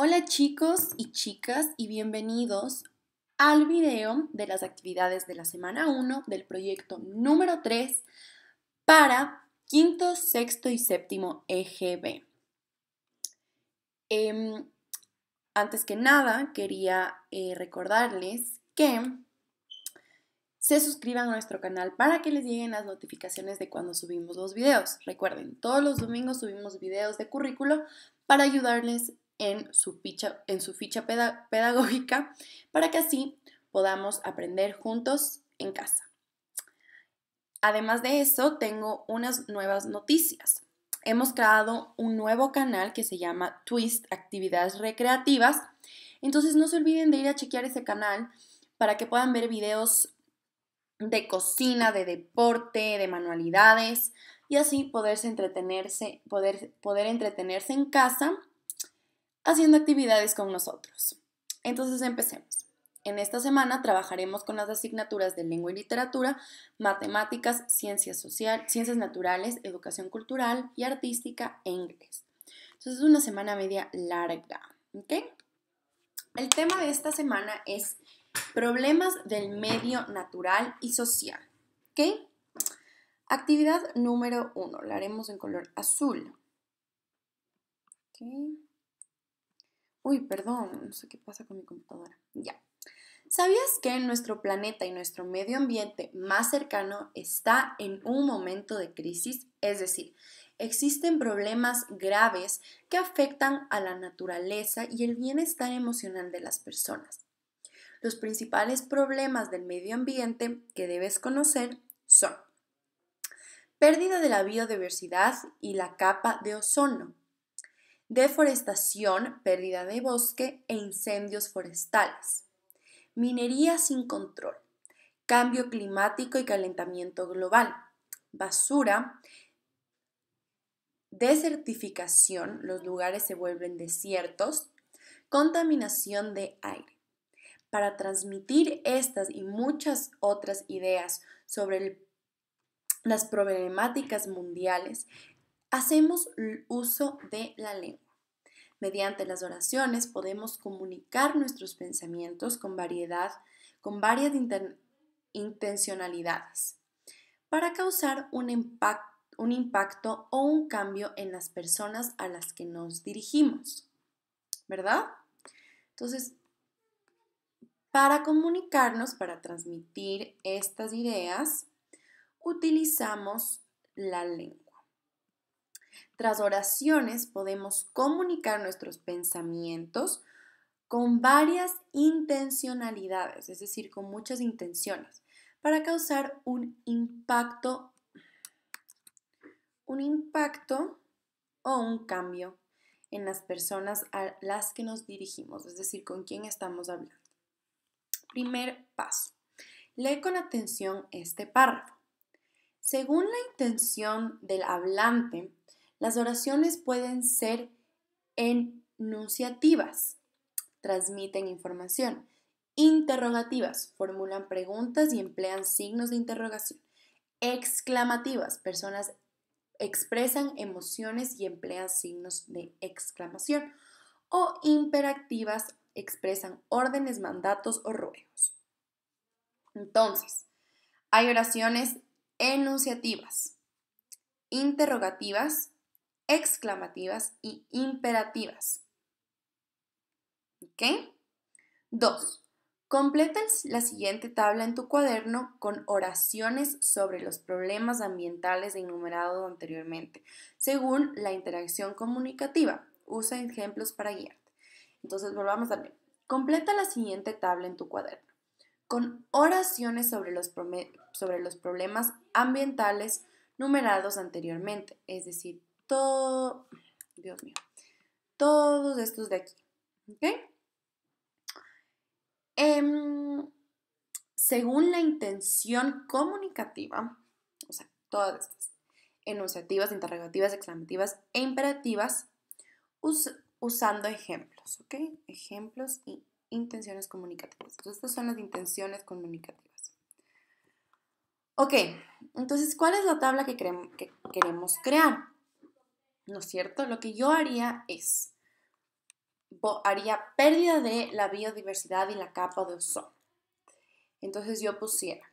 Hola chicos y chicas y bienvenidos al video de las actividades de la semana 1 del proyecto número 3 para quinto, sexto y séptimo EGB. Em, antes que nada, quería eh, recordarles que se suscriban a nuestro canal para que les lleguen las notificaciones de cuando subimos los videos. Recuerden, todos los domingos subimos videos de currículo para ayudarles en su ficha, en su ficha pedagógica para que así podamos aprender juntos en casa. Además de eso, tengo unas nuevas noticias. Hemos creado un nuevo canal que se llama Twist Actividades Recreativas. Entonces no se olviden de ir a chequear ese canal para que puedan ver videos de cocina, de deporte, de manualidades y así poderse entretenerse, poder, poder entretenerse en casa haciendo actividades con nosotros. Entonces empecemos. En esta semana trabajaremos con las asignaturas de lengua y literatura, matemáticas, ciencias, ciencias naturales, educación cultural y artística e inglés. Entonces es una semana media larga. El tema de esta semana es problemas del medio natural y social. Actividad número uno, la haremos en color azul. Uy, perdón, no sé qué pasa con mi computadora. Ya. ¿Sabías que nuestro planeta y nuestro medio ambiente más cercano está en un momento de crisis? Es decir, existen problemas graves que afectan a la naturaleza y el bienestar emocional de las personas. Los principales problemas del medio ambiente que debes conocer son pérdida de la biodiversidad y la capa de ozono, deforestación, pérdida de bosque e incendios forestales, minería sin control, cambio climático y calentamiento global, basura, desertificación, los lugares se vuelven desiertos, contaminación de aire. Para transmitir estas y muchas otras ideas sobre las problemáticas mundiales, hacemos uso de la lengua. Mediante las oraciones podemos comunicar nuestros pensamientos con variedad, con varias intencionalidades, para causar un, impacto o un cambio en las personas a las que nos dirigimos. ¿Verdad? Entonces, para comunicarnos, para transmitir estas ideas, utilizamos la lengua. Tras oraciones podemos comunicar nuestros pensamientos con varias intencionalidades, es decir, con muchas intenciones, para causar un impacto, un impacto o un cambio en las personas a las que nos dirigimos, es decir, con quién estamos hablando. Primer paso. Lee con atención este párrafo. Según la intención del hablante, las oraciones pueden ser enunciativas, transmiten información. Interrogativas, formulan preguntas y emplean signos de interrogación. Exclamativas, personas expresan emociones y emplean signos de exclamación. O imperativas, expresan órdenes, mandatos o ruegos. Entonces, hay oraciones enunciativas, interrogativas, exclamativas y imperativas. ¿Ok? 2. Completa la siguiente tabla en tu cuaderno con oraciones sobre los problemas ambientales enumerados anteriormente, según la interacción comunicativa. Usa ejemplos para guiarte. Entonces, volvamos a ver. Completa la siguiente tabla en tu cuaderno con oraciones sobre los, sobre los problemas ambientales numerados anteriormente, es decir, Dios mío, todos estos de aquí. ¿Ok? Em, según la intención comunicativa, o sea, todas estas, enunciativas, interrogativas, exclamativas e imperativas, usando ejemplos, ¿ok? Ejemplos y intenciones comunicativas. estas son las intenciones comunicativas. Ok, entonces, ¿cuál es la tabla que queremos crear? ¿no es cierto? Lo que yo haría es, haría pérdida de la biodiversidad y la capa de ozono. Entonces yo pusiera,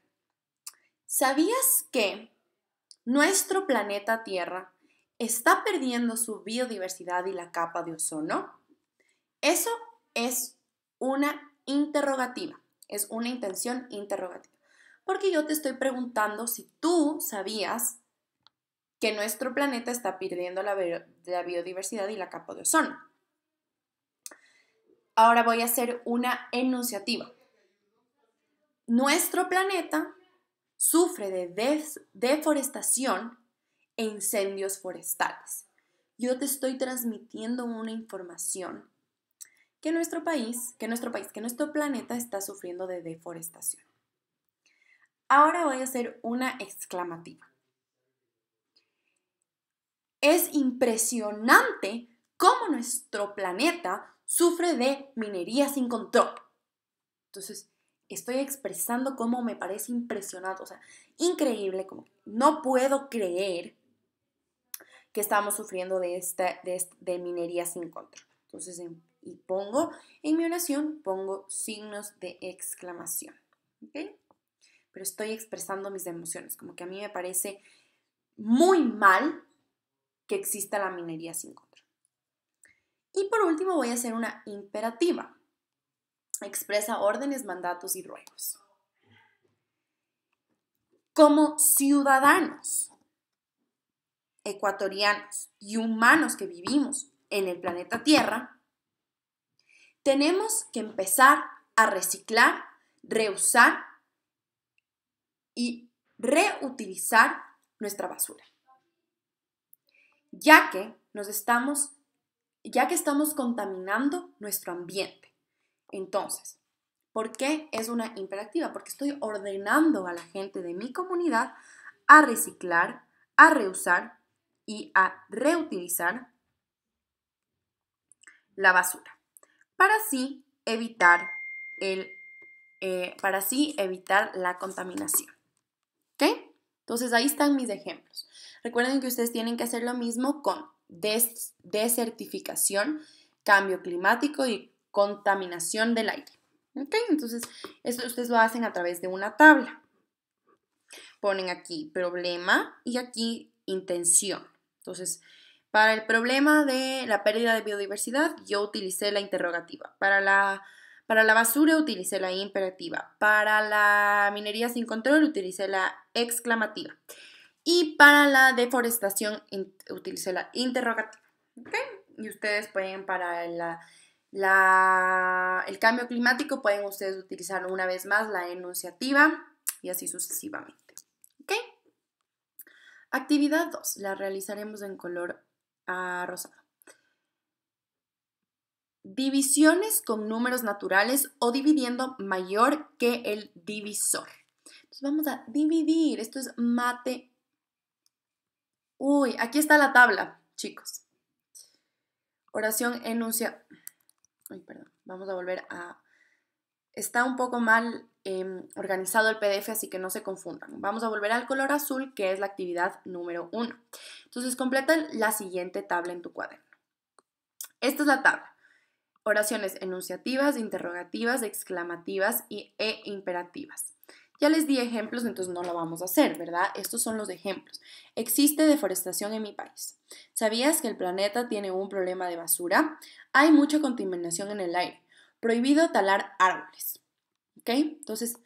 ¿sabías que nuestro planeta Tierra está perdiendo su biodiversidad y la capa de ozono? Eso es una interrogativa, es una intención interrogativa, porque yo te estoy preguntando si tú sabías que nuestro planeta está perdiendo la, biodiversidad y la capa de ozono. Ahora voy a hacer una enunciativa. Nuestro planeta sufre de deforestación e incendios forestales. Yo te estoy transmitiendo una información que nuestro país, que nuestro país, que nuestro planeta está sufriendo de deforestación. Ahora voy a hacer una exclamativa. Es impresionante cómo nuestro planeta sufre de minería sin control. Entonces, estoy expresando cómo me parece impresionante, o sea, increíble, como no puedo creer que estamos sufriendo de, esta, de, minería sin control. Entonces, em, y pongo en mi oración, pongo signos de exclamación. Pero estoy expresando mis emociones, como que a mí me parece muy mal que exista la minería sin control. Y por último voy a hacer una imperativa. Expresa órdenes, mandatos y ruegos. Como ciudadanos ecuatorianos y humanos que vivimos en el planeta Tierra, tenemos que empezar a reciclar, reusar y reutilizar nuestra basura ya que nos estamos, ya que estamos contaminando nuestro ambiente. Entonces, ¿por qué es una imperativa? Porque estoy ordenando a la gente de mi comunidad a reciclar, a reusar y a reutilizar la basura, para así evitar, el, eh, para así evitar la contaminación. ¿Ok? Entonces ahí están mis ejemplos. Recuerden que ustedes tienen que hacer lo mismo con desertificación, cambio climático y contaminación del aire. Entonces, esto ustedes lo hacen a través de una tabla. Ponen aquí problema y aquí intención. Entonces, para el problema de la pérdida de biodiversidad, yo utilicé la interrogativa. Para la, para la basura, utilicé la imperativa. Para la minería sin control, utilicé la exclamativa. Y para la deforestación utilicé la interrogativa. Y ustedes pueden para la, el cambio climático, pueden ustedes utilizar una vez más la enunciativa y así sucesivamente. ¿ok? Actividad 2, la realizaremos en color ah, rosado. Divisiones con números naturales o dividiendo mayor que el divisor. Entonces vamos a dividir, esto es mate Uy, aquí está la tabla, chicos. Oración enuncia. Uy, perdón, vamos a volver a. Está un poco mal em, organizado el PDF, así que no se confundan. Vamos a volver al color azul, que es la actividad número uno. Entonces, completa la siguiente tabla en tu cuaderno. Esta es la tabla oraciones enunciativas, interrogativas, exclamativas y, e imperativas. Ya les di ejemplos, entonces no lo vamos a hacer, ¿verdad? Estos son los ejemplos. Existe deforestación en mi país. ¿Sabías que el planeta tiene un problema de basura? Hay mucha contaminación en el aire. Prohibido talar árboles. ¿Ok? Entonces,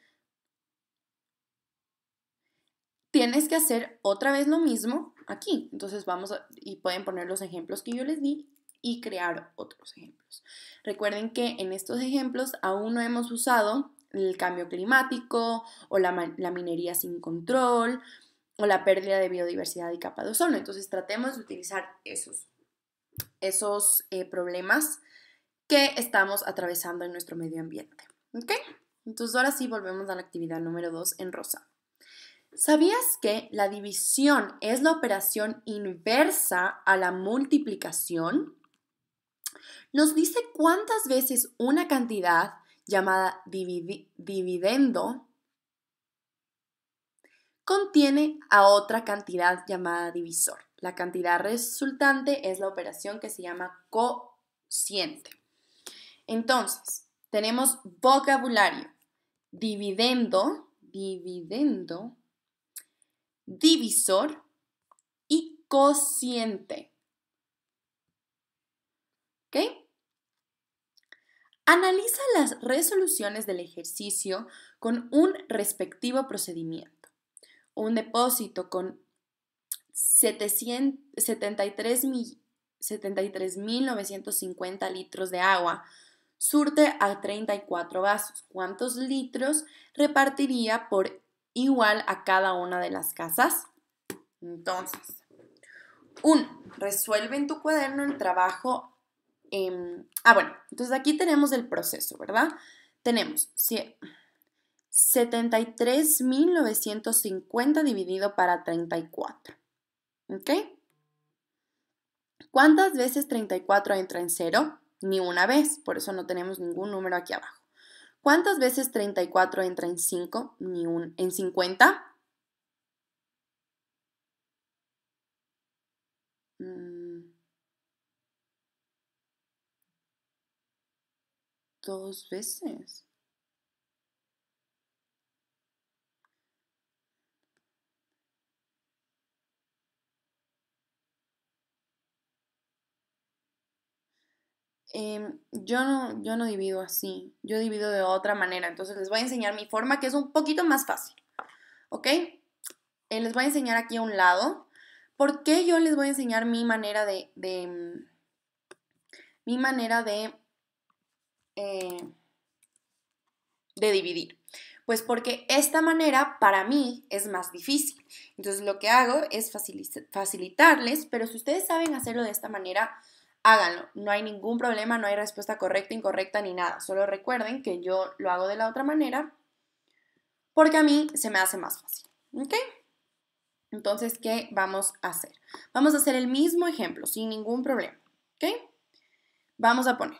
tienes que hacer otra vez lo mismo aquí. Entonces vamos y pueden poner los ejemplos que yo les di y crear otros ejemplos. Recuerden que en estos ejemplos aún no hemos usado el cambio climático o la, minería sin control o la pérdida de biodiversidad y capa de ozono. Entonces tratemos de utilizar esos, esos eh, problemas que estamos atravesando en nuestro medio ambiente. ¿Ok? Entonces ahora sí volvemos a la actividad número 2 en rosa. ¿Sabías que la división es la operación inversa a la multiplicación? Nos dice cuántas veces una cantidad llamada dividendo, contiene a otra cantidad llamada divisor. La cantidad resultante es la operación que se llama cociente. Entonces, tenemos vocabulario, dividendo, dividendo, divisor y cociente. ¿Ok? Analiza las resoluciones del ejercicio con un respectivo procedimiento. Un depósito con 73.950 litros de agua surte a 34 vasos. ¿Cuántos litros repartiría por igual a cada una de las casas? Entonces, 1. Resuelve en tu cuaderno el trabajo Em, ah, bueno, entonces aquí tenemos el proceso, ¿verdad? Tenemos 73.950 dividido para 34. ¿Ok? ¿Cuántas veces 34 entra en 0? Ni una vez, por eso no tenemos ningún número aquí abajo. ¿Cuántas veces 34 entra en 5? Ni un, en 50? dos veces. Em, yo, no, yo no divido así, yo divido de otra manera, entonces les voy a enseñar mi forma que es un poquito más fácil, ¿ok? Eh, les voy a enseñar aquí a un lado, ¿por qué yo les voy a enseñar mi manera de mm, mi manera de eh, de dividir. Pues porque esta manera para mí es más difícil. Entonces lo que hago es facilitarles, pero si ustedes saben hacerlo de esta manera, háganlo. No hay ningún problema, no hay respuesta correcta, incorrecta ni nada. Solo recuerden que yo lo hago de la otra manera porque a mí se me hace más fácil. ¿Ok? Entonces, ¿qué vamos a hacer? Vamos a hacer el mismo ejemplo sin ningún problema. ¿Ok? Vamos a poner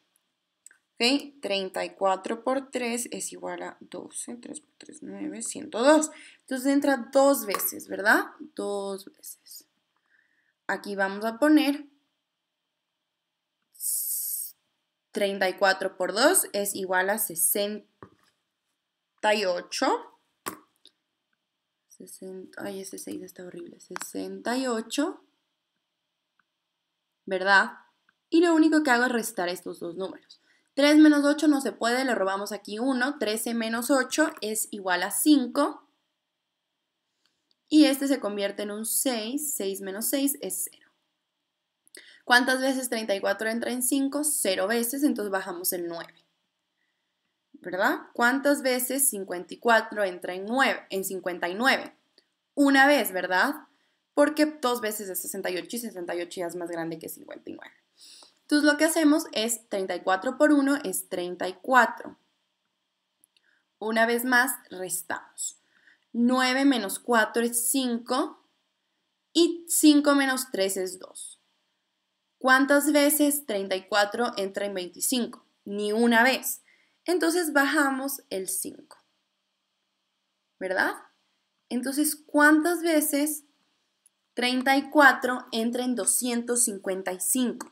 34 por 3 es igual a 12. 3 por 3, 9, 102. Entonces entra dos veces, ¿verdad? Dos veces. Aquí vamos a poner 34 por 2 es igual a 68. ay, ese 6 está horrible. 68, ¿verdad? Y lo único que hago es restar estos dos números. 3 menos 8 no se puede, le robamos aquí 1. 13 menos 8 es igual a 5. Y este se convierte en un 6. 6 menos 6 es 0. ¿Cuántas veces 34 entra en 5? 0 veces, entonces bajamos el 9. ¿Verdad? ¿Cuántas veces 54 entra en, 9, en 59? Una vez, ¿verdad? Porque dos veces es 68 y 68 ya es más grande que 59. Entonces lo que hacemos es 34 por 1 es 34. Una vez más, restamos. 9 menos 4 es 5 y 5 menos 3 es 2. ¿Cuántas veces 34 entra en 25? Ni una vez. Entonces bajamos el 5. ¿Verdad? Entonces, ¿cuántas veces 34 entra en 255?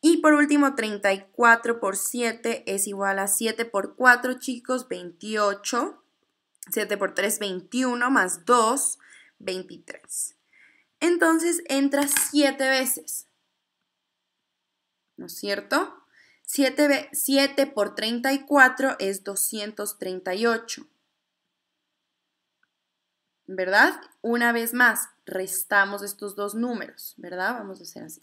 Y por último, 34 por 7 es igual a 7 por 4, chicos, 28. 7 por 3, 21, más 2, 23. Entonces entra 7 veces. ¿No es cierto? 7, 7 por 34 es 238. ¿Verdad? Una vez más, restamos estos dos números, ¿verdad? Vamos a hacer así.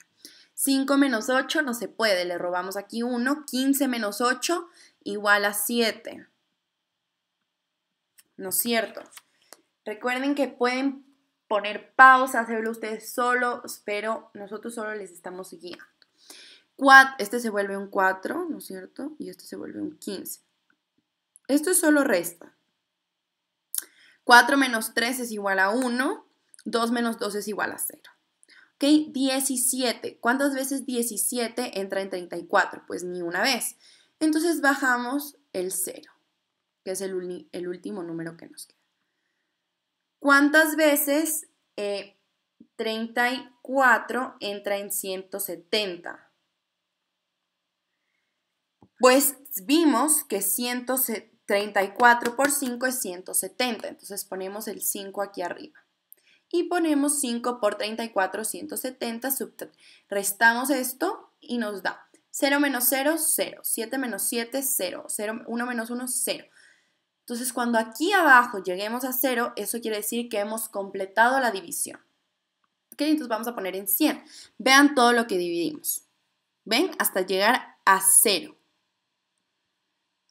5 menos 8 no se puede, le robamos aquí 1. 15 menos 8 igual a 7. ¿No es cierto? Recuerden que pueden poner pausa, hacerlo ustedes solos, pero nosotros solo les estamos guiando. este se vuelve un 4, ¿no es cierto? Y este se vuelve un 15. Esto es solo resta. 4 menos 3 es igual a 1, 2 menos 2 es igual a 0. Ok, 17. ¿Cuántas veces 17 entra en 34? Pues ni una vez. Entonces bajamos el 0, que es el, último número que nos queda. ¿Cuántas veces 34 eh, entra en 170? Pues vimos que 34 por 5 es 170, entonces ponemos el 5 aquí arriba y ponemos 5 por 34, 170, restamos esto y nos da 0 menos 0, 0, 7 menos 7, 0, 1 menos 1, 0. Entonces cuando aquí abajo lleguemos a 0, eso quiere decir que hemos completado la división. ¿Ok? Entonces vamos a poner en 100. Vean todo lo que dividimos. ¿Ven? Hasta llegar a 0.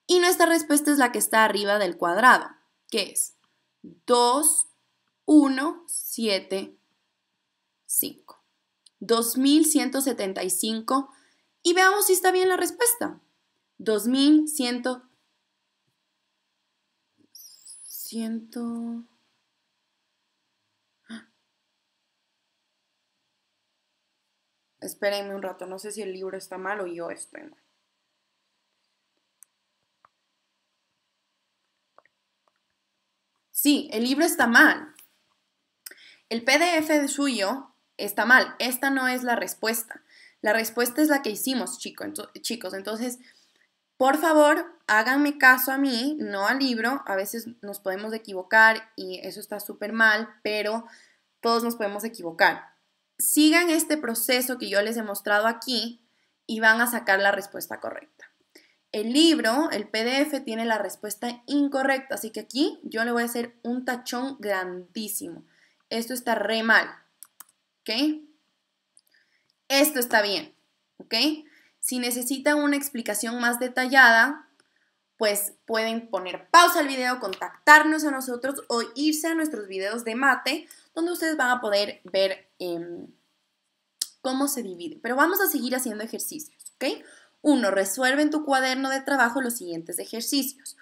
Y nuestra respuesta es la que está arriba del cuadrado, que es 2 1, 7, 5. 2175 y veamos si está bien la respuesta. 2100 100 Espérenme un rato, no sé si el libro está mal o yo estoy mal. Sí, el libro está mal el PDF suyo está mal, esta no es la respuesta. La respuesta es la que hicimos, chicos. Entonces, por favor, háganme caso a mí, no al libro. A veces nos podemos equivocar y eso está súper mal, pero todos nos podemos equivocar. Sigan este proceso que yo les he mostrado aquí y van a sacar la respuesta correcta. El libro, el PDF, tiene la respuesta incorrecta, así que aquí yo le voy a hacer un tachón grandísimo esto está re mal, ¿ok? Esto está bien, ¿ok? Si necesitan una explicación más detallada, pues pueden poner pausa al video, contactarnos a nosotros o irse a nuestros videos de mate, donde ustedes van a poder ver em, cómo se divide. Pero vamos a seguir haciendo ejercicios, ¿ok? Uno, resuelve en tu cuaderno de trabajo los siguientes ejercicios.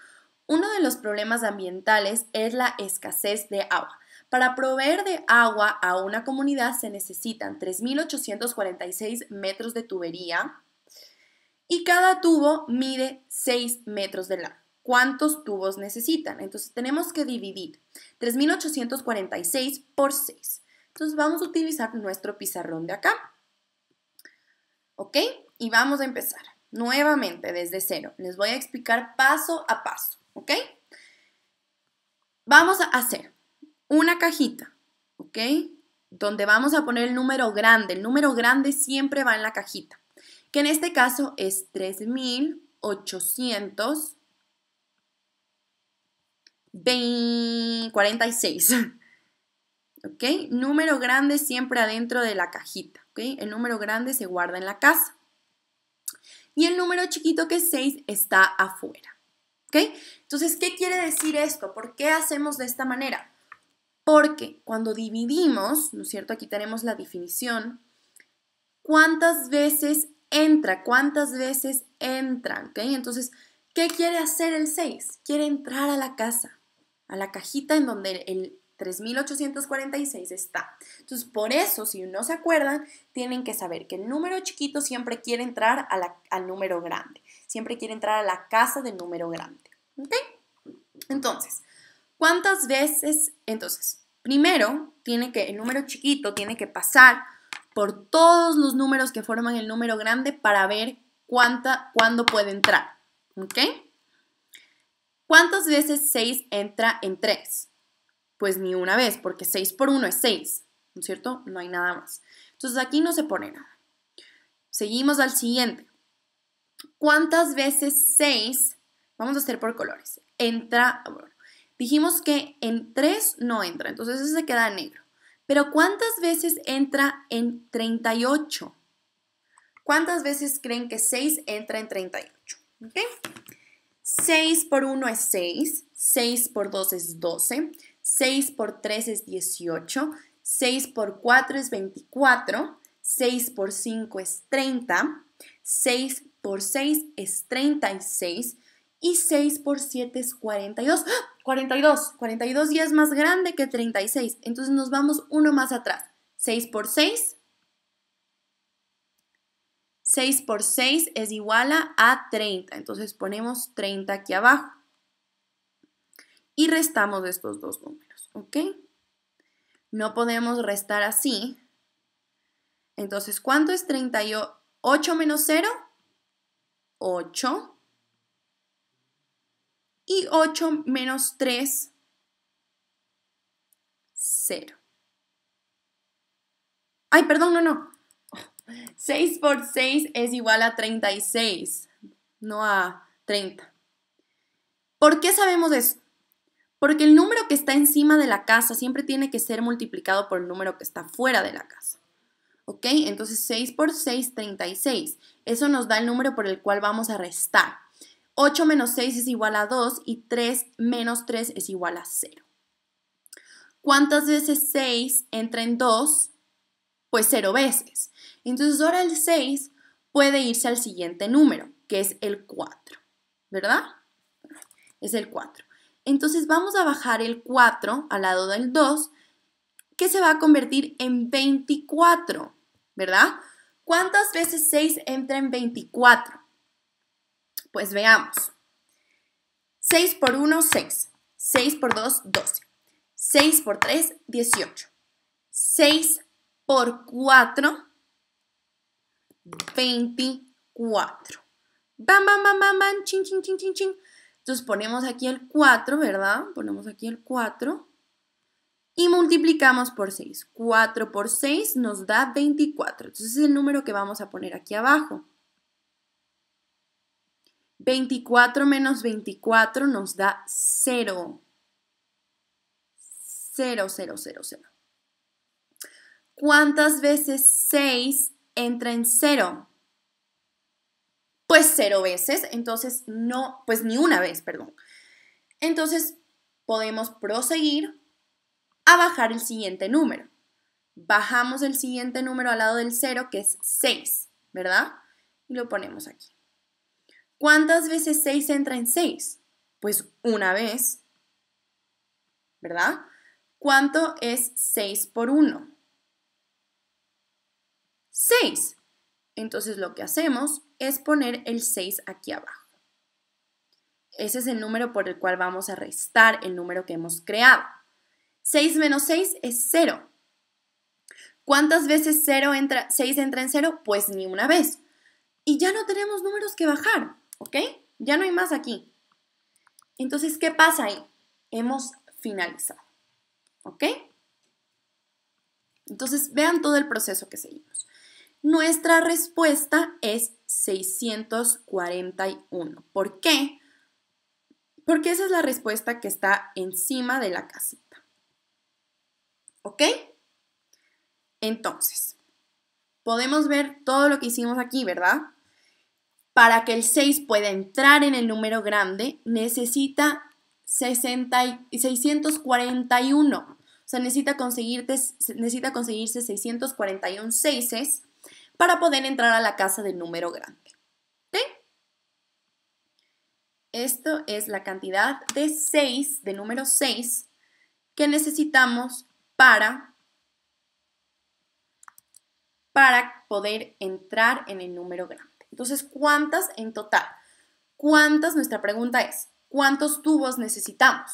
Uno de los problemas ambientales es la escasez de agua. Para proveer de agua a una comunidad se necesitan 3.846 metros de tubería y cada tubo mide 6 metros de largo. ¿Cuántos tubos necesitan? Entonces tenemos que dividir 3.846 por 6. Entonces vamos a utilizar nuestro pizarrón de acá. ¿Ok? Y vamos a empezar nuevamente desde cero. Les voy a explicar paso a paso. ¿Ok? Vamos a hacer una cajita, ¿ok? Donde vamos a poner el número grande. El número grande siempre va en la cajita, que en este caso es 3846. ¿Ok? Número grande siempre adentro de la cajita. ¿Ok? El número grande se guarda en la casa. Y el número chiquito que es 6 está afuera. ¿Ok? Entonces, ¿qué quiere decir esto? ¿Por qué hacemos de esta manera? Porque cuando dividimos, ¿no es cierto? Aquí tenemos la definición. ¿Cuántas veces entra? ¿Cuántas veces entran? ¿Ok? Entonces, ¿qué quiere hacer el 6? Quiere entrar a la casa, a la cajita en donde el 3846 está. Entonces, por eso, si no se acuerdan, tienen que saber que el número chiquito siempre quiere entrar al número grande. Siempre quiere entrar a la casa del número grande. ¿Ok? Entonces, ¿Cuántas veces? Entonces, primero, tiene que, el número chiquito tiene que pasar por todos los números que forman el número grande para ver cuánta, cuándo puede entrar. ¿Ok? ¿Cuántas veces 6 entra en 3? Pues ni una vez, porque 6 por 1 es 6, ¿no es cierto? No hay nada más. Entonces aquí no se pone nada. Seguimos al siguiente. ¿Cuántas veces 6, vamos a hacer por colores, entra, Dijimos que en 3 no entra, entonces ese se queda negro. Pero ¿cuántas veces entra en 38? ¿Cuántas veces creen que 6 entra en 38? 6 por 1 es 6, 6 por 2 es 12, 6 por 3 es 18, 6 por 4 es 24, 6 por 5 es 30, 6 por 6 es 36, y 6 por 7 es 42. ¡Ah! 42, 42 ya es más grande que 36. Entonces nos vamos uno más atrás. 6 por 6. 6 por 6 es igual a 30. Entonces ponemos 30 aquí abajo. Y restamos estos dos números, ¿ok? No podemos restar así. Entonces, ¿cuánto es 38 menos 0? 8. Y 8 menos 3, 0. Ay, perdón, no, no. 6 por 6 es igual a 36, no a 30. ¿Por qué sabemos eso? Porque el número que está encima de la casa siempre tiene que ser multiplicado por el número que está fuera de la casa. ¿Ok? Entonces 6 por 6, 36. Eso nos da el número por el cual vamos a restar. 8 menos 6 es igual a 2 y 3 menos 3 es igual a 0. ¿Cuántas veces 6 entra en 2? Pues 0 veces. Entonces ahora el 6 puede irse al siguiente número, que es el 4, ¿verdad? Es el 4. Entonces vamos a bajar el 4 al lado del 2, que se va a convertir en 24, ¿verdad? ¿Cuántas veces 6 entra en 24? Pues veamos. 6 por 1, 6. 6 por 2, 12. 6 por 3, 18. 6 por 4, 24. Bam, bam, bam, bam, bam, ching ching, ching, ching! Entonces ponemos aquí el 4, ¿verdad? Ponemos aquí el 4 y multiplicamos por 6. 4 por 6 nos da 24. Entonces es el número que vamos a poner aquí abajo. 24 menos 24 nos da 0. 0, 0, 0, 0. ¿Cuántas veces 6 entra en 0? Pues 0 veces, entonces no, pues ni una vez, perdón. Entonces podemos proseguir a bajar el siguiente número. Bajamos el siguiente número al lado del 0, que es 6, ¿verdad? Y lo ponemos aquí. ¿Cuántas veces 6 entra en 6? Pues una vez, ¿verdad? ¿Cuánto es 6 por 1? 6. Entonces lo que hacemos es poner el 6 aquí abajo. Ese es el número por el cual vamos a restar el número que hemos creado. 6 menos 6 es 0. ¿Cuántas veces 0 entra, 6 entra en 0? Pues ni una vez. Y ya no tenemos números que bajar. ¿Ok? Ya no hay más aquí. Entonces, ¿qué pasa ahí? Hemos finalizado. ¿Ok? Entonces, vean todo el proceso que seguimos. Nuestra respuesta es 641. ¿Por qué? Porque esa es la respuesta que está encima de la casita. ¿Ok? Entonces, podemos ver todo lo que hicimos aquí, ¿verdad? Para que el 6 pueda entrar en el número grande, necesita 641. O sea, necesita, necesita conseguirse 641 seises para poder entrar a la casa del número grande. ¿Sí? Esto es la cantidad de 6, de número 6, que necesitamos para, para poder entrar en el número grande. Entonces, ¿cuántas en total? ¿Cuántas? Nuestra pregunta es, ¿cuántos tubos necesitamos?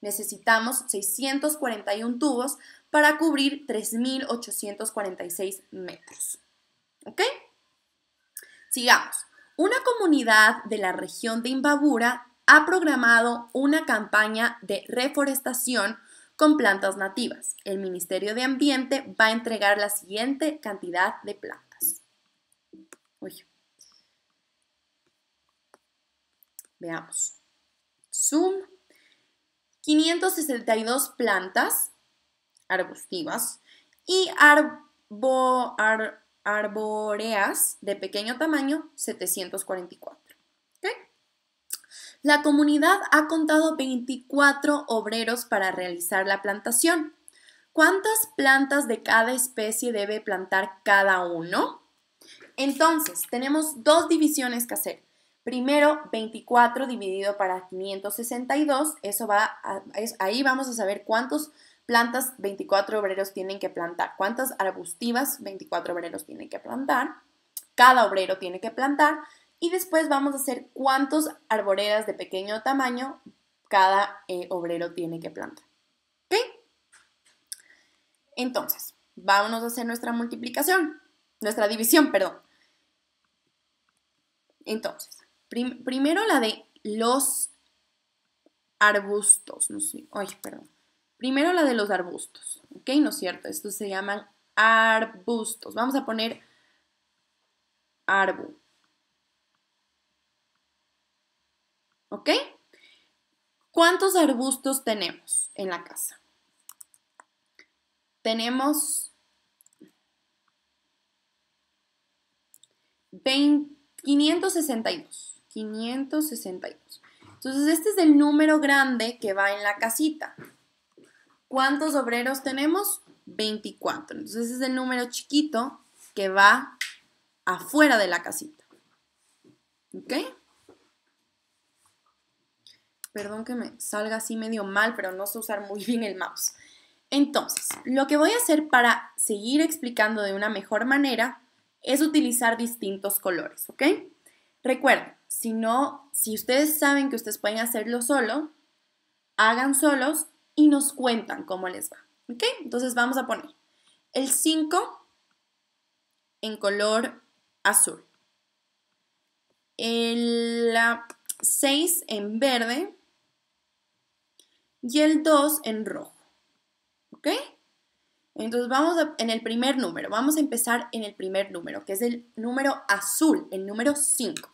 Necesitamos 641 tubos para cubrir 3.846 metros. ¿Ok? Sigamos. Una comunidad de la región de Imbabura ha programado una campaña de reforestación con plantas nativas. El Ministerio de Ambiente va a entregar la siguiente cantidad de plantas. Veamos. Zoom. 562 plantas arbustivas y arbóreas arboreas de pequeño tamaño, 744. La comunidad ha contado 24 obreros para realizar la plantación. ¿Cuántas plantas de cada especie debe plantar cada uno? Entonces, tenemos dos divisiones que hacer. Primero, 24 dividido para 562, eso va ahí vamos a saber cuántas plantas 24 obreros tienen que plantar, cuántas arbustivas 24 obreros tienen que plantar, cada obrero tiene que plantar, y después vamos a hacer cuántos arboreras de pequeño tamaño cada eh, obrero tiene que plantar. ¿Ok? Entonces, vámonos a hacer nuestra multiplicación, nuestra división, perdón. Entonces, primero la de los arbustos. No sé, perdón. Primero la de los arbustos, ¿ok? No es cierto, estos se llaman arbustos. Vamos a poner árbol. ¿Ok? ¿Cuántos arbustos tenemos en la casa? Tenemos 562. 562. Entonces, este es el número grande que va en la casita. ¿Cuántos obreros tenemos? 24. Entonces, es el número chiquito que va afuera de la casita. ¿Ok? Perdón que me salga así medio mal, pero no sé usar muy bien el mouse. Entonces, lo que voy a hacer para seguir explicando de una mejor manera es utilizar distintos colores, ¿ok? Recuerden, si no, si ustedes saben que ustedes pueden hacerlo solo, hagan solos y nos cuentan cómo les va. ¿Ok? Entonces vamos a poner el 5 en color azul. El 6 en verde. Y el 2 en rojo. ¿Ok? Entonces vamos en el primer número. Vamos a empezar en el primer número, que es el número azul, el número 5.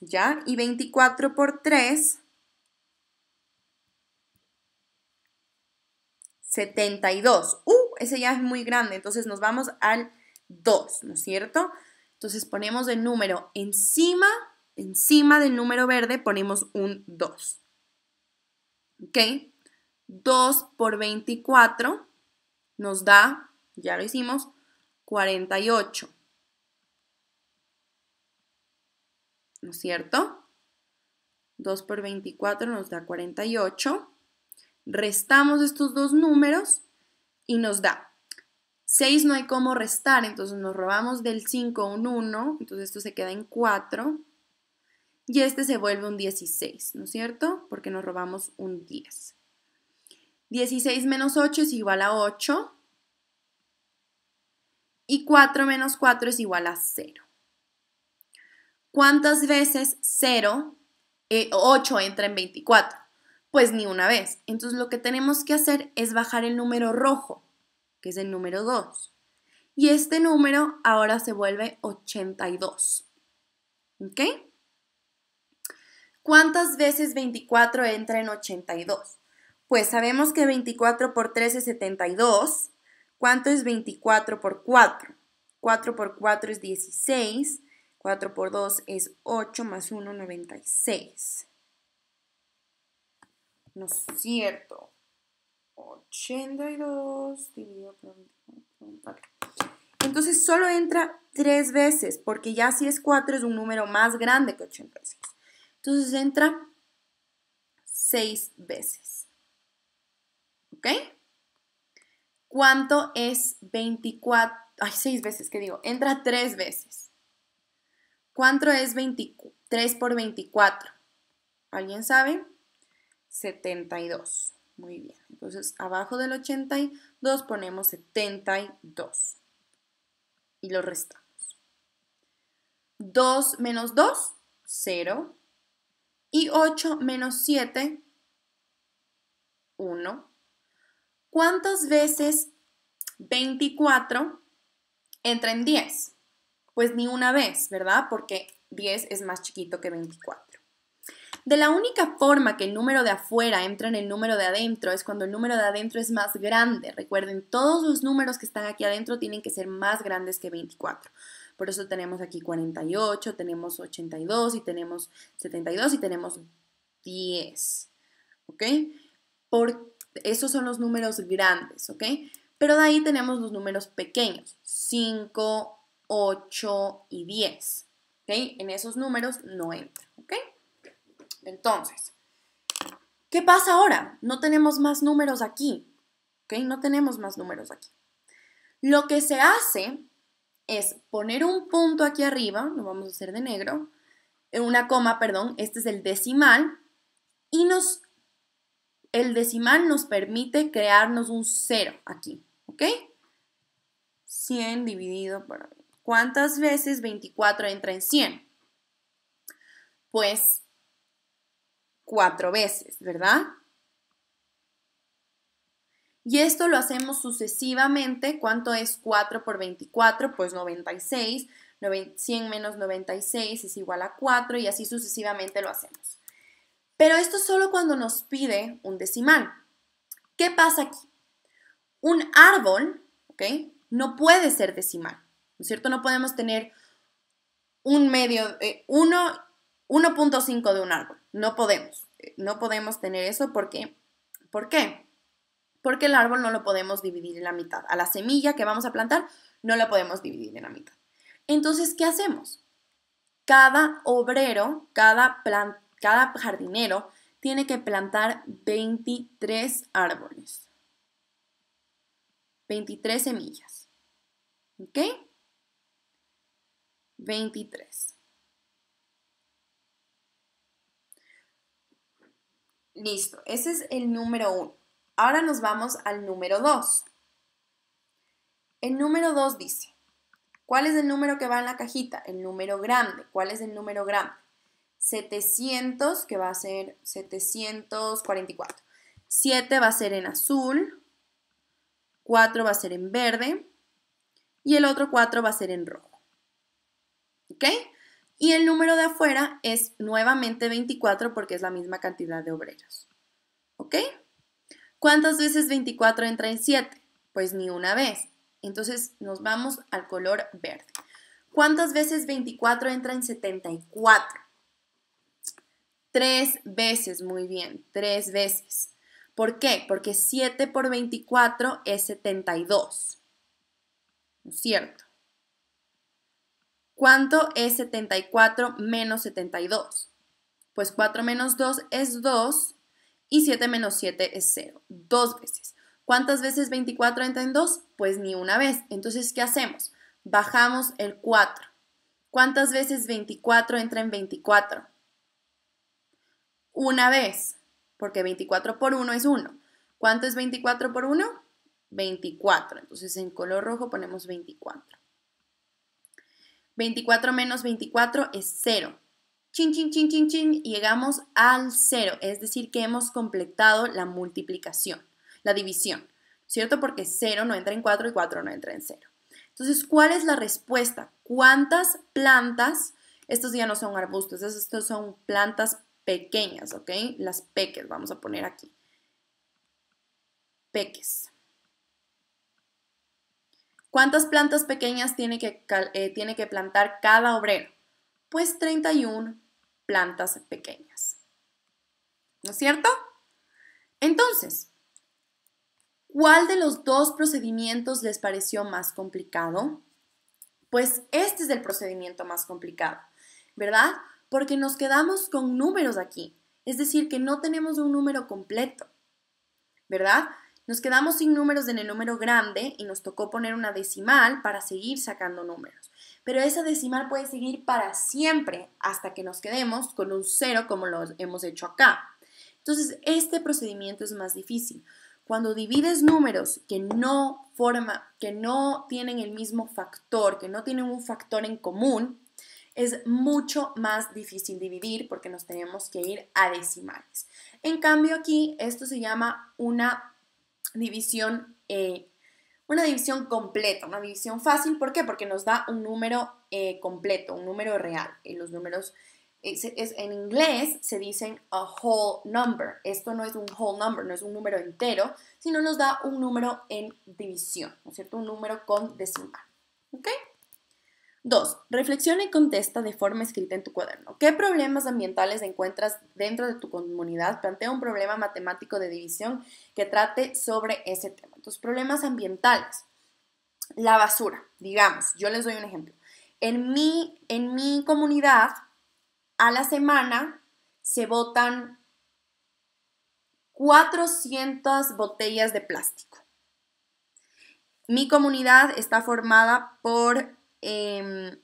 ¿ya? Y 24 por 3, 72. ¡Uh! Ese ya es muy grande, entonces nos vamos al 2, ¿no es cierto? Entonces ponemos el número encima, encima del número verde ponemos un 2. ¿Ok? 2 por 24 nos da, ya lo hicimos, 48. ¿no es cierto? 2 por 24 nos da 48. Restamos estos dos números y nos da 6 no hay cómo restar, entonces nos robamos del 5 un 1, entonces esto se queda en 4 y este se vuelve un 16, ¿no es cierto? Porque nos robamos un 10. 16 menos 8 es igual a 8 y 4 menos 4 es igual a 0. ¿Cuántas veces 0, 8 eh, entra en 24? Pues ni una vez. Entonces lo que tenemos que hacer es bajar el número rojo, que es el número 2. Y este número ahora se vuelve 82. ¿Ok? ¿Cuántas veces 24 entra en 82? Pues sabemos que 24 por 3 es 72. ¿Cuánto es 24 por 4? 4 por 4 es 16. 4 por 2 es 8 más 1, 96. No es cierto. 82 dividido por Entonces solo entra 3 veces, porque ya si es 4 es un número más grande que 86. Entonces entra 6 veces. ¿Ok? ¿Cuánto es 24? Ay, 6 veces, ¿qué digo? Entra 3 veces. ¿Cuánto es 23 por 24? ¿Alguien sabe? 72. Muy bien. Entonces, abajo del 82 ponemos 72. Y lo restamos. 2 menos 2, 0. Y 8 menos 7, 1. ¿Cuántas veces 24 entra en 10? Pues ni una vez, ¿verdad? Porque 10 es más chiquito que 24. De la única forma que el número de afuera entra en el número de adentro es cuando el número de adentro es más grande. Recuerden, todos los números que están aquí adentro tienen que ser más grandes que 24. Por eso tenemos aquí 48, tenemos 82 y tenemos 72 y tenemos 10. ¿Ok? Por, esos son los números grandes, ¿ok? Pero de ahí tenemos los números pequeños. 5, 8 y 10. ¿okay? En esos números no entra. ¿ok? Entonces, ¿qué pasa ahora? No tenemos más números aquí. ¿okay? No tenemos más números aquí. Lo que se hace es poner un punto aquí arriba, lo vamos a hacer de negro, eh, una coma, perdón, este es el decimal, y nos, el decimal nos permite crearnos un cero aquí, ¿ok? 100 dividido por ¿Cuántas veces 24 entra en 100? Pues 4 veces, ¿verdad? Y esto lo hacemos sucesivamente. ¿Cuánto es 4 por 24? Pues 96. 100 menos 96 es igual a 4 y así sucesivamente lo hacemos. Pero esto solo cuando nos pide un decimal. ¿Qué pasa aquí? Un árbol, ¿ok? No puede ser decimal. ¿no es cierto? No podemos tener un medio, 1.5 eh, de un árbol, no podemos, eh, no podemos tener eso porque, ¿por qué? Porque el árbol no lo podemos dividir en la mitad, a la semilla que vamos a plantar no la podemos dividir en la mitad. Entonces, ¿qué hacemos? Cada obrero, cada, cada jardinero tiene que plantar 23 árboles. 23 semillas. ¿Ok? 23. Listo, ese es el número 1. Ahora nos vamos al número 2. El número 2 dice, ¿cuál es el número que va en la cajita? El número grande. ¿Cuál es el número grande? 700, que va a ser 744. 7 va a ser en azul, 4 va a ser en verde y el otro 4 va a ser en rojo. ¿ok? Y el número de afuera es nuevamente 24 porque es la misma cantidad de obreros, ¿ok? ¿Cuántas veces 24 entra en 7? Pues ni una vez. Entonces nos vamos al color verde. ¿Cuántas veces 24 entra en 74? Tres veces, muy bien, tres veces. ¿Por qué? Porque 7 por 24 es 72. ¿Cierto? ¿Cuánto es 74 menos 72? Pues 4 menos 2 es 2 y 7 menos 7 es 0, dos veces. ¿Cuántas veces 24 entra en 2? Pues ni una vez. Entonces, ¿qué hacemos? Bajamos el 4. ¿Cuántas veces 24 entra en 24? Una vez, porque 24 por 1 es 1. ¿Cuánto es 24 por 1? 24. Entonces, en color rojo ponemos 24. 24 menos 24 es 0. Chin, chin, chin, chin, chin, llegamos al 0, es decir, que hemos completado la multiplicación, la división, ¿cierto? Porque 0 no entra en 4 y 4 no entra en 0. Entonces, ¿cuál es la respuesta? ¿Cuántas plantas? Estos ya no son arbustos, estos son plantas pequeñas, ¿ok? Las peques, vamos a poner aquí. Peques. ¿Cuántas plantas pequeñas tiene que, eh, tiene que plantar cada obrero? Pues 31 plantas pequeñas. ¿No es cierto? Entonces, ¿cuál de los dos procedimientos les pareció más complicado? Pues este es el procedimiento más complicado, ¿verdad? Porque nos quedamos con números aquí, es decir, que no tenemos un número completo, ¿verdad? Nos quedamos sin números en el número grande y nos tocó poner una decimal para seguir sacando números. Pero esa decimal puede seguir para siempre hasta que nos quedemos con un cero como lo hemos hecho acá. Entonces, este procedimiento es más difícil. Cuando divides números que no que no tienen el mismo factor, que no tienen un factor en común, es mucho más difícil dividir porque nos tenemos que ir a decimales. En cambio aquí esto se llama una división, eh, una división completa, una división fácil. ¿Por qué? Porque nos da un número eh, completo, un número real. los números eh, en inglés se dicen a whole number. Esto no es un whole number, no es un número entero, sino nos da un número en división, ¿no es cierto? Un número con decimal. ¿Ok? Dos. Reflexiona y contesta de forma escrita en tu cuaderno. ¿Qué problemas ambientales encuentras dentro de tu comunidad? Plantea un problema matemático de división que trate sobre ese tema. Tus problemas ambientales. La basura, digamos, yo les doy un ejemplo. En mi, en mi comunidad, a la semana se botan 400 botellas de plástico. Mi comunidad está formada por 10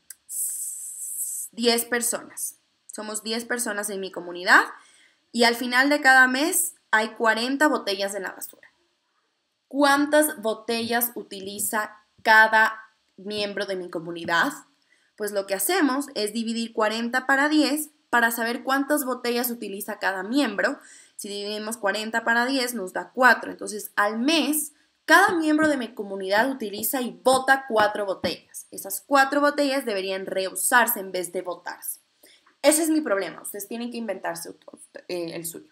em, personas. Somos 10 personas en mi comunidad y al final de cada mes hay 40 botellas de la basura. ¿Cuántas botellas utiliza cada miembro de mi comunidad? Pues lo que hacemos es dividir 40 para 10 para saber cuántas botellas utiliza cada miembro. Si dividimos 40 para 10 nos da 4. Entonces al mes cada miembro de mi comunidad utiliza y vota cuatro botellas. Esas cuatro botellas deberían reusarse en vez de votarse. Ese es mi problema. Ustedes tienen que inventarse eh, el suyo.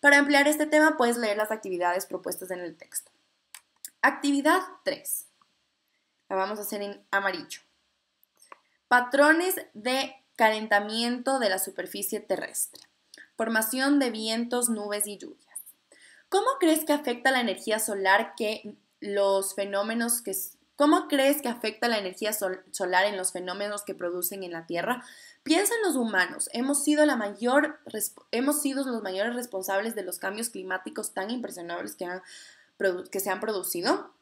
Para ampliar este tema puedes leer las actividades propuestas en el texto. Actividad 3. La vamos a hacer en amarillo. Patrones de calentamiento de la superficie terrestre. Formación de vientos, nubes y lluvia. ¿Cómo crees que afecta la energía solar que los fenómenos que... ¿Cómo crees que afecta la energía solar en los fenómenos que producen en la Tierra? Piensa en los humanos. Hemos sido, la mayor, hemos sido los mayores responsables de los cambios climáticos tan impresionables que, que se han producido.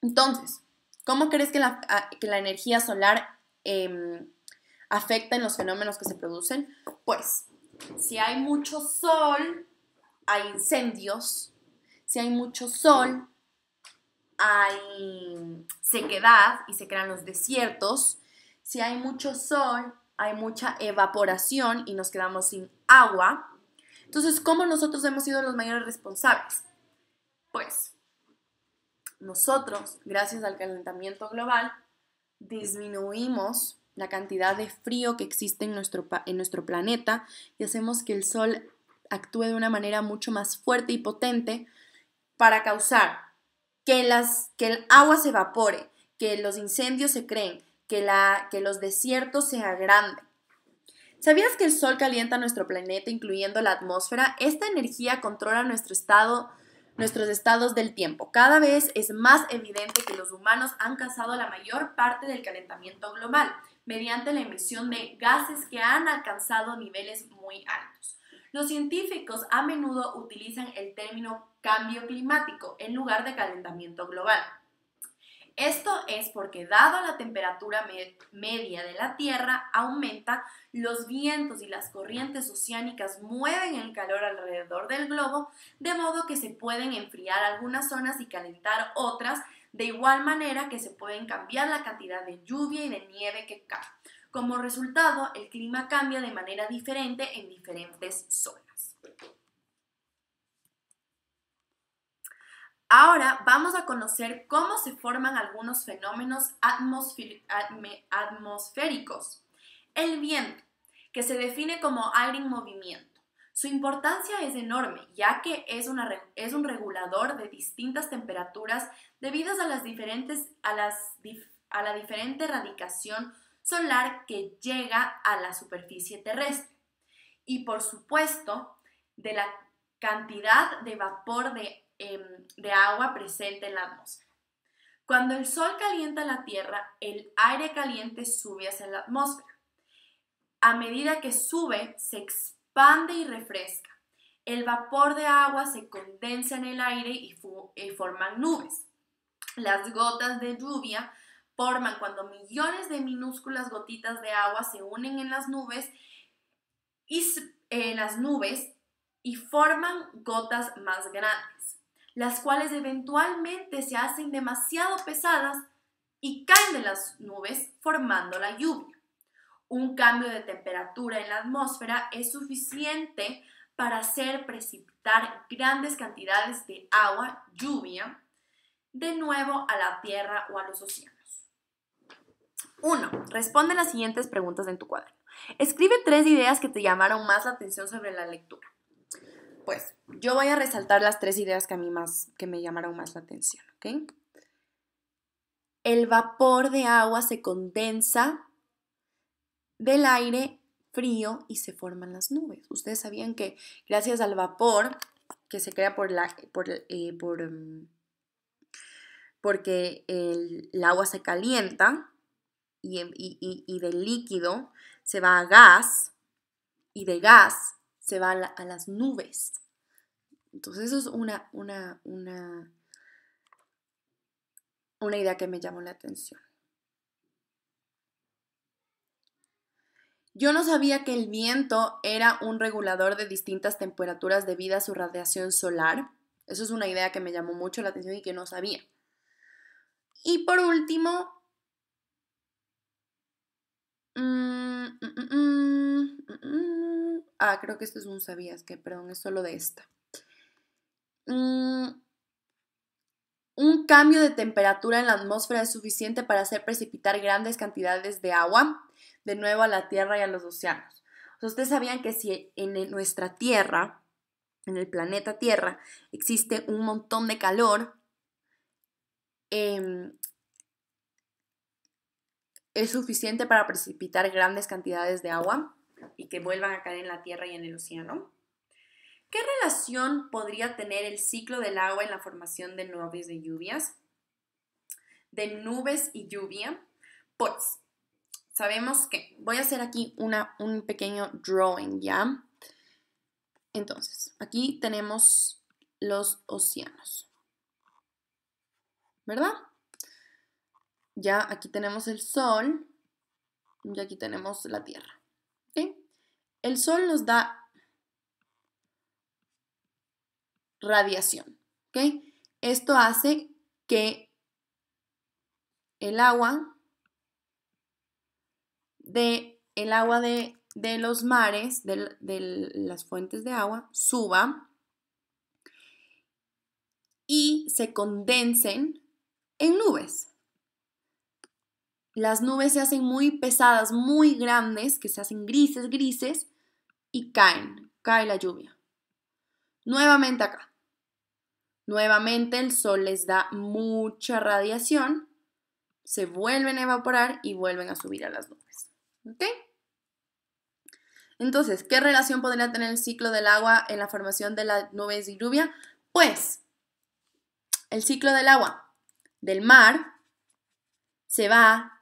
Entonces, ¿cómo crees que la, ah, energía solar em, afecta en los fenómenos que se producen? Pues, si hay mucho sol, hay incendios, si hay mucho sol, hay sequedad y se crean los desiertos. Si hay mucho sol, hay mucha evaporación y nos quedamos sin agua. Entonces, ¿cómo nosotros hemos sido los mayores responsables? Pues nosotros, gracias al calentamiento global, disminuimos la cantidad de frío que existe en nuestro, en nuestro planeta y hacemos que el sol actúe de una manera mucho más fuerte y potente para causar que, que el agua se evapore, que los incendios se creen, que, la, que los desiertos se agranden. ¿Sabías que el Sol calienta nuestro planeta, incluyendo la atmósfera? Esta energía controla nuestro estado, nuestros estados del tiempo. Cada vez es más evidente que los humanos han causado la mayor parte del calentamiento global mediante la emisión de gases que han alcanzado niveles muy altos. Los científicos a menudo utilizan el término cambio climático en lugar de calentamiento global. Esto es porque dado la temperatura media de la Tierra aumenta, los vientos y las corrientes oceánicas mueven el calor alrededor del globo, de modo que se pueden enfriar algunas zonas y calentar otras, de igual manera que se pueden cambiar la cantidad de lluvia y de nieve que cae. Como resultado, el clima cambia de manera diferente en diferentes zonas. Ahora vamos a conocer cómo se forman algunos fenómenos atmosféricos. El viento, que se define como aire en movimiento. Su importancia es enorme, ya que es, un regulador de distintas temperaturas debido a, las diferentes, a la diferente radicación solar que llega a la superficie terrestre. Y por supuesto, de la cantidad de vapor em, de, agua presente en la atmósfera. Cuando el Sol calienta la Tierra, el aire caliente sube hacia la atmósfera. A medida que sube, se expande y refresca. El vapor de agua se condensa en el aire y, y forman nubes. Las gotas de lluvia forman cuando millones de minúsculas gotitas de agua se unen en las nubes y las nubes y forman gotas más grandes, las cuales eventualmente se hacen demasiado pesadas y caen de las nubes formando la lluvia. Un cambio de temperatura en la atmósfera es suficiente para hacer precipitar grandes cantidades de agua, lluvia, de nuevo a la Tierra o a los océanos. Uno, Responde las siguientes preguntas en tu cuaderno. Escribe tres ideas que te llamaron más la atención sobre la lectura. Pues yo voy a resaltar las tres ideas que a mí más, que me llamaron más la atención, ¿ok? El vapor de agua se condensa del aire frío y se forman las nubes. Ustedes sabían que gracias al vapor que se crea por la, por, eh, por, mm, porque el agua se calienta, y, de líquido se va a gas y de gas se va a, las nubes. Entonces eso es una, una, una, una idea que me llamó la atención. Yo no sabía que el viento era un regulador de distintas temperaturas debido a su radiación solar. Eso es una idea que me llamó mucho la atención y que no sabía. Y por último, Mm, mm, mm, ah, creo que esto es un sabías que, perdón, es solo de esta. un cambio de temperatura en la atmósfera es suficiente para hacer precipitar grandes cantidades de agua de nuevo a la Tierra y a los océanos. Ustedes sabían que si en nuestra Tierra, en el planeta Tierra, existe un montón de calor, eh, es suficiente para precipitar grandes cantidades de agua y que vuelvan a caer en la tierra y en el océano. ¿Qué relación podría tener el ciclo del agua en la formación de nubes de lluvias? De nubes y lluvia. Pues sabemos que voy a hacer aquí una, un pequeño drawing, ¿ya? Entonces, aquí tenemos los océanos, ¿verdad? Ya aquí tenemos el Sol y aquí tenemos la Tierra. El Sol nos da radiación. Esto hace que el agua de el agua de, los mares, de las fuentes de agua, suba y se condensen en nubes las nubes se hacen muy pesadas, muy grandes, que se hacen grises, grises, y caen, cae la lluvia. Nuevamente acá. Nuevamente el sol les da mucha radiación, se vuelven a evaporar y vuelven a subir a las nubes. ¿Ok? Entonces, ¿qué relación podría tener el ciclo del agua en la formación de las nubes y lluvia? Pues, el ciclo del agua del mar se va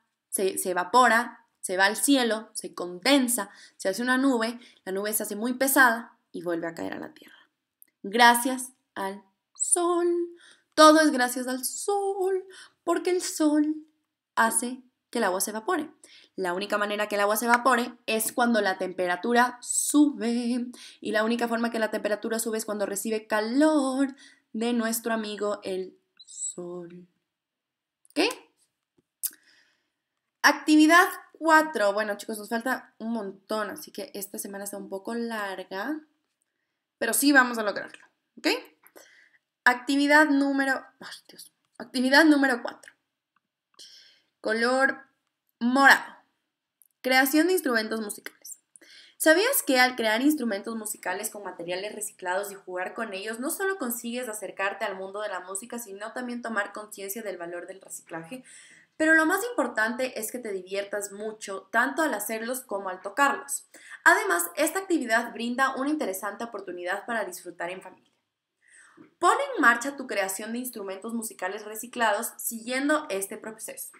se, evapora, se va al cielo, se condensa, se hace una nube, la nube se hace muy pesada y vuelve a caer a la tierra. Gracias al sol. Todo es gracias al sol, porque el sol hace que el agua se evapore. La única manera que el agua se evapore es cuando la temperatura sube. Y la única forma que la temperatura sube es cuando recibe calor de nuestro amigo el sol. Actividad 4. Bueno, chicos, nos falta un montón, así que esta semana está un poco larga, pero sí vamos a lograrlo, ¿ok? Actividad número... Dios. Actividad número 4. Color morado. Creación de instrumentos musicales. ¿Sabías que al crear instrumentos musicales con materiales reciclados y jugar con ellos, no solo consigues acercarte al mundo de la música, sino también tomar conciencia del valor del reciclaje? Pero lo más importante es que te diviertas mucho, tanto al hacerlos como al tocarlos. Además, esta actividad brinda una interesante oportunidad para disfrutar en familia. Pon en marcha tu creación de instrumentos musicales reciclados siguiendo este proceso.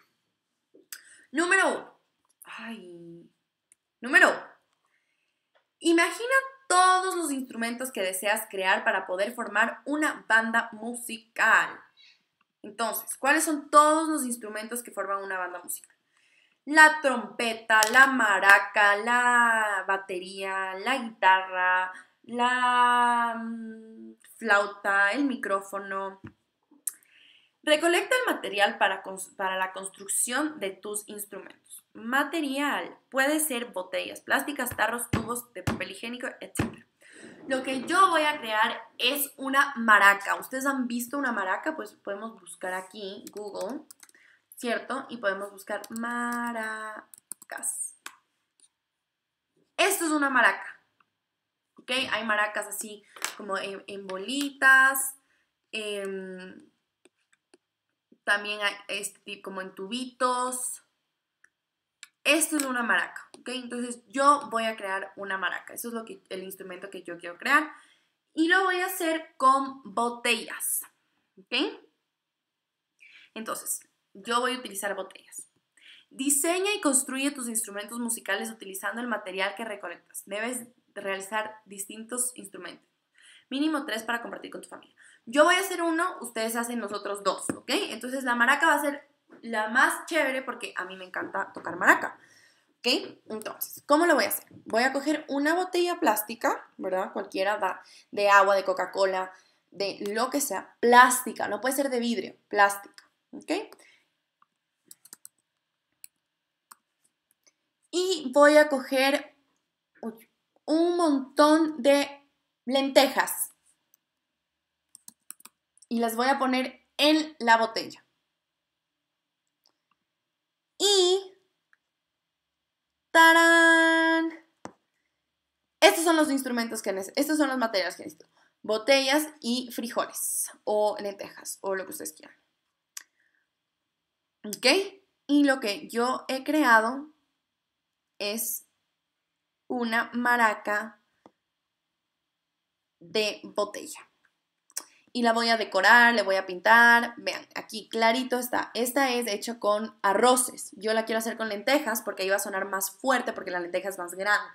Número 1. Número Imagina todos los instrumentos que deseas crear para poder formar una banda musical. Entonces, ¿cuáles son todos los instrumentos que forman una banda musical? La trompeta, la maraca, la batería, la guitarra, la mm, flauta, el micrófono. Recolecta el material para, la construcción de tus instrumentos. Material puede ser botellas plásticas, tarros, tubos de papel higiénico, etc. Lo que yo voy a crear es una maraca. ¿Ustedes han visto una maraca? Pues podemos buscar aquí, Google, ¿cierto? Y podemos buscar maracas. Esto es una maraca. ¿Ok? Hay maracas así como en, bolitas. Em, también hay este, como en tubitos esto es una maraca, ¿ok? Entonces yo voy a crear una maraca, eso es lo que, el instrumento que yo quiero crear. Y lo voy a hacer con botellas, ¿ok? Entonces, yo voy a utilizar botellas. Diseña y construye tus instrumentos musicales utilizando el material que recolectas. Debes realizar distintos instrumentos. Mínimo tres para compartir con tu familia. Yo voy a hacer uno, ustedes hacen nosotros dos, ¿ok? Entonces la maraca va a ser la más chévere porque a mí me encanta tocar maraca. ¿Ok? Entonces, ¿cómo lo voy a hacer? Voy a coger una botella plástica, ¿verdad? Cualquiera da, de agua, de Coca-Cola, de lo que sea, plástica, no puede ser de vidrio, plástica, ¿ok? Y voy a coger un montón de lentejas y las voy a poner en la botella. Y... ¡Tarán! Estos son los instrumentos que necesito. Estos son los materiales que necesito. Botellas y frijoles. O lentejas. O lo que ustedes quieran. ¿Ok? Y lo que yo he creado es una maraca de botella y la voy a decorar, le voy a pintar. Vean, aquí clarito está. Esta es hecha con arroces. Yo la quiero hacer con lentejas porque ahí va a sonar más fuerte porque la lenteja es más grande.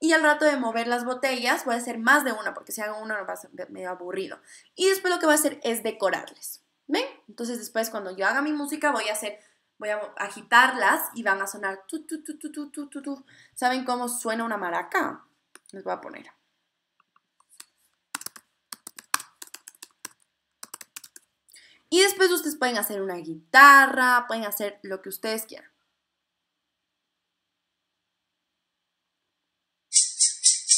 Y al rato de mover las botellas voy a hacer más de una porque si hago una va a ser medio aburrido. Y después lo que voy a hacer es decorarles. ¿Ven? Entonces después cuando yo haga mi música voy a hacer voy a agitarlas y van a sonar tu, tu, tu, ¿Saben cómo suena una maraca? Les voy a poner. Y después ustedes pueden hacer una guitarra, pueden hacer lo que ustedes quieran.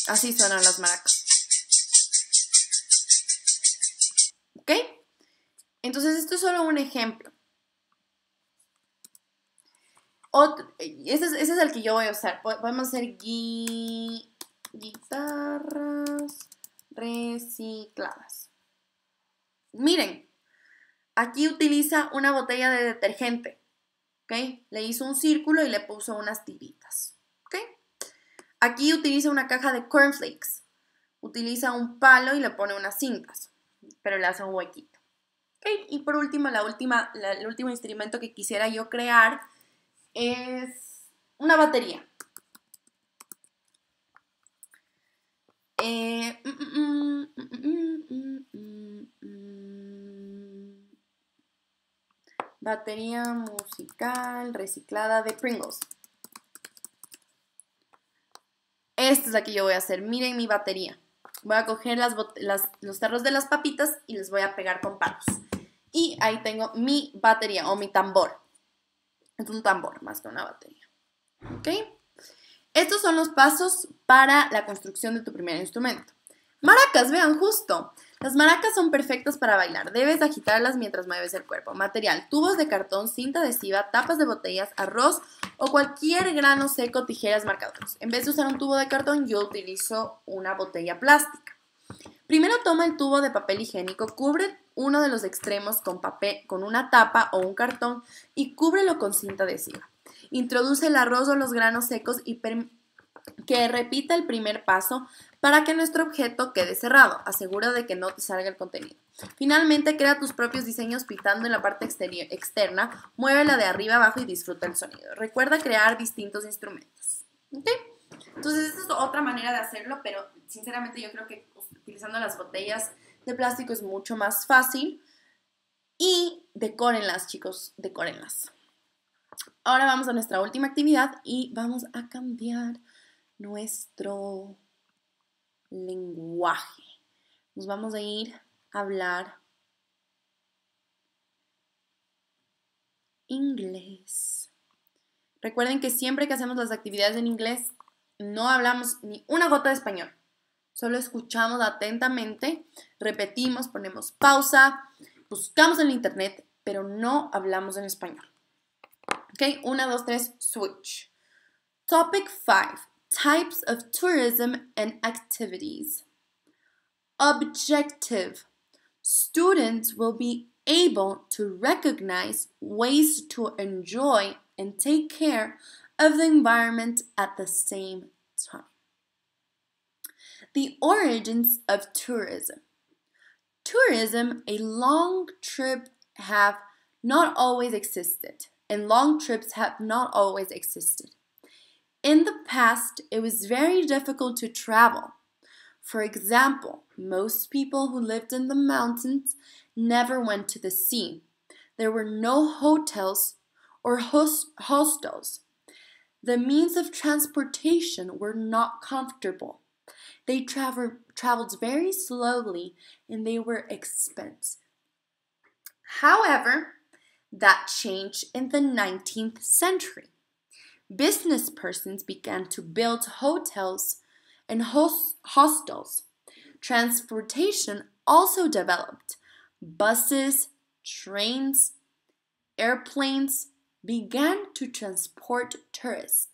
Así suenan las maracas. ¿Ok? Entonces, esto es solo un ejemplo. Otro, ese, es, el que yo voy a usar. Podemos hacer guitarras recicladas. Miren, Aquí utiliza una botella de detergente. ¿okay? Le hizo un círculo y le puso unas tiritas. ¿okay? Aquí utiliza una caja de cornflakes. Utiliza un palo y le pone unas cintas, pero le hace un huequito. Y por último, la última, el último instrumento que quisiera yo crear es una batería. Batería musical reciclada de Pringles. Esta es la que yo voy a hacer. Miren mi batería. Voy a coger las, los cerros de las papitas y les voy a pegar con palos. Y ahí tengo mi batería o mi tambor. Es un tambor más que una batería. ¿Ok? Estos son los pasos para la construcción de tu primer instrumento. Maracas, vean, justo. Las maracas son perfectas para bailar. Debes agitarlas mientras mueves el cuerpo. Material: tubos de cartón, cinta adhesiva, tapas de botellas, arroz o cualquier grano seco, tijeras, marcadores. En vez de usar un tubo de cartón, yo utilizo una botella plástica. Primero toma el tubo de papel higiénico, cubre uno de los extremos con papel con una tapa o un cartón y cúbrelo con cinta adhesiva. Introduce el arroz o los granos secos y permite que repita el primer paso para que nuestro objeto quede cerrado. Asegura de que no te salga el contenido. Finalmente, crea tus propios diseños pintando en la parte exterior, externa, muévela de arriba abajo y disfruta el sonido. Recuerda crear distintos instrumentos. ¿Ok? Entonces, esta es otra manera de hacerlo, pero sinceramente yo creo que utilizando las botellas de plástico es mucho más fácil. Y decórenlas, chicos, decórenlas. Ahora vamos a nuestra última actividad y vamos a cambiar nuestro lenguaje. Nos vamos a ir a hablar inglés. Recuerden que siempre que hacemos las actividades en inglés, no hablamos ni una gota de español. Solo escuchamos atentamente, repetimos, ponemos pausa, buscamos en internet, pero no hablamos en español. Ok, una, dos, tres, switch. Topic five. types of tourism and activities. Objective Students will be able to recognize ways to enjoy and take care of the environment at the same time. The origins of tourism. Tourism, a long trip, have not always existed, and long trips have not always existed. In the past, it was very difficult to travel. For example, most people who lived in the mountains never went to the sea. There were no hotels or host hostels. The means of transportation were not comfortable. They traver- traveled very slowly and they were expensive. However, that changed in the 19th century business persons began to build hotels and host hostels. Transportation also developed. Buses, trains, airplanes began to transport tourists.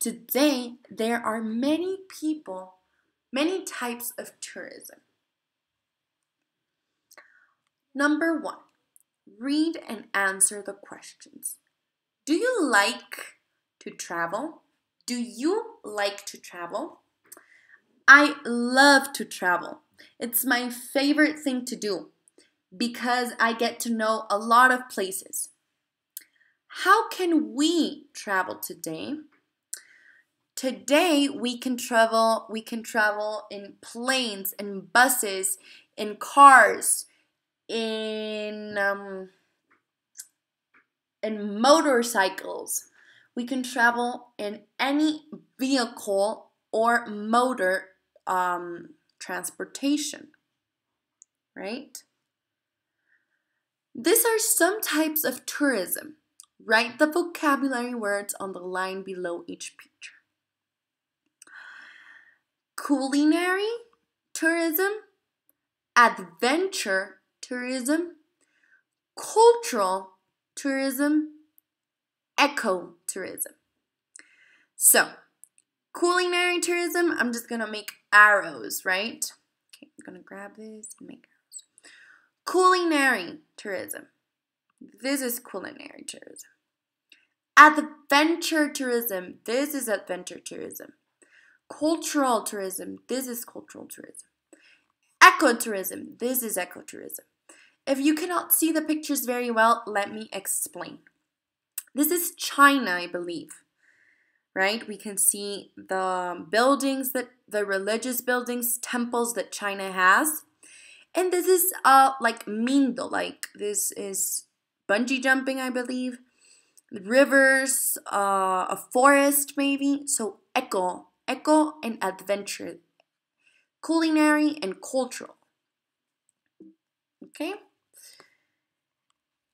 Today, there are many people, many types of tourism. Number one, read and answer the questions. Do you like to travel? Do you like to travel? I love to travel. It's my favorite thing to do because I get to know a lot of places. How can we travel today? Today we can travel we can travel in planes and buses, in cars, in um, in motorcycles we can travel in any vehicle or motor um, transportation, right? These are some types of tourism. Write the vocabulary words on the line below each picture. Culinary tourism, adventure tourism, cultural tourism, eco tourism. So, culinary tourism, I'm just going to make arrows, right? Okay, I'm going to grab this and make arrows. Culinary tourism. This is culinary tourism. Adventure tourism. This is adventure tourism. Cultural tourism. This is cultural tourism. Ecotourism. This is ecotourism. If you cannot see the pictures very well, let me explain. This is China, I believe. Right? We can see the buildings that the religious buildings, temples that China has. And this is uh like Mindo, like this is bungee jumping, I believe. Rivers, uh, a forest maybe. So eco, eco and adventure. Culinary and cultural. Okay.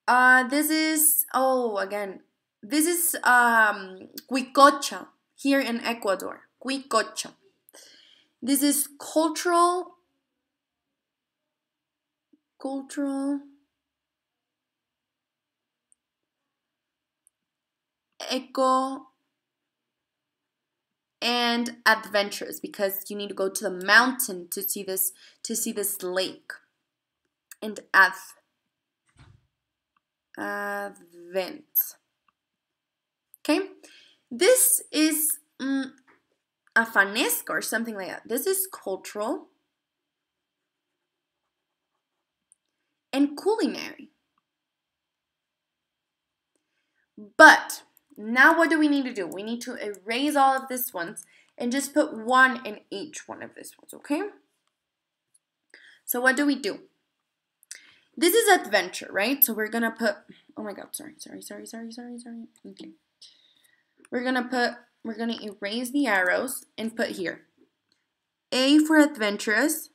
Uh, this is, oh, again, this is um, here in Ecuador. Cuicocha. This is cultural, cultural eco and adventures because you need to go to the mountain to see this to see this lake and adv advent Okay, this is um, a fanesco or something like that. This is cultural and culinary. But now what do we need to do? We need to erase all of this ones and just put one in each one of these ones, okay? So what do we do? This is adventure, right? So we're gonna put, oh my God, sorry, sorry, sorry, sorry, sorry, sorry. Okay. We're going to put, we're going to erase the arrows and put here. A for adventurous.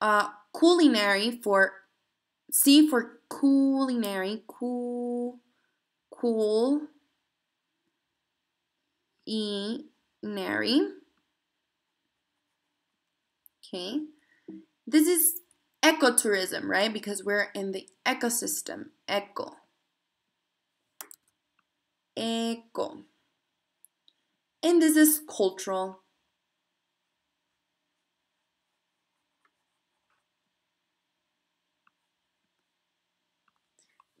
Uh, culinary for, C for culinary, cool, cool, e, nary. Okay. This is ecotourism, right? Because we're in the ecosystem, eco. Eco. And this is cultural.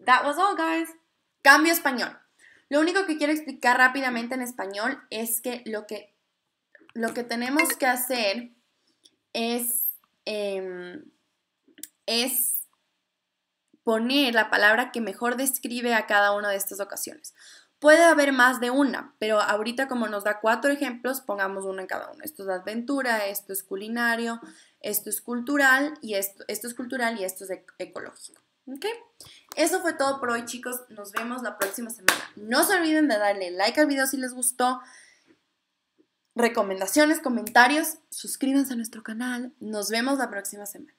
That was all, guys. Cambio español. Lo único que quiero explicar rápidamente en español es que lo que, lo que tenemos que hacer es... Eh, es poner la palabra que mejor describe a cada una de estas ocasiones. Puede haber más de una, pero ahorita como nos da cuatro ejemplos, pongamos uno en cada uno. Esto es aventura, esto es culinario, esto es cultural y esto, es cultural y esto es ecológico. ¿Ok? Eso fue todo por hoy, chicos. Nos vemos la próxima semana. No se olviden de darle like al video si les gustó. Recomendaciones, comentarios. Suscríbanse a nuestro canal. Nos vemos la próxima semana.